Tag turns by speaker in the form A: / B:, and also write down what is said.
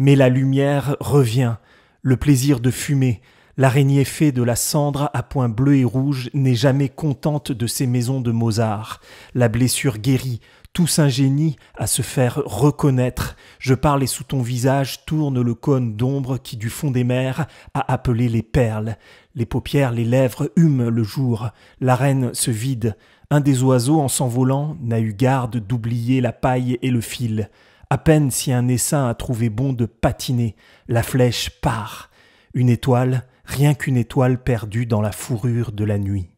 A: Mais la lumière revient, le plaisir de fumer, l'araignée fait de la cendre à points bleus et rouges n'est jamais contente de ses maisons de Mozart, la blessure guérit, tout s'ingénie à se faire reconnaître. Je parle et sous ton visage tourne le cône d'ombre qui du fond des mers a appelé les perles. Les paupières, les lèvres hument le jour. La reine se vide. Un des oiseaux, en s'envolant, n'a eu garde d'oublier la paille et le fil. À peine si un essaim a trouvé bon de patiner, la flèche part. Une étoile, rien qu'une étoile perdue dans la fourrure de la nuit.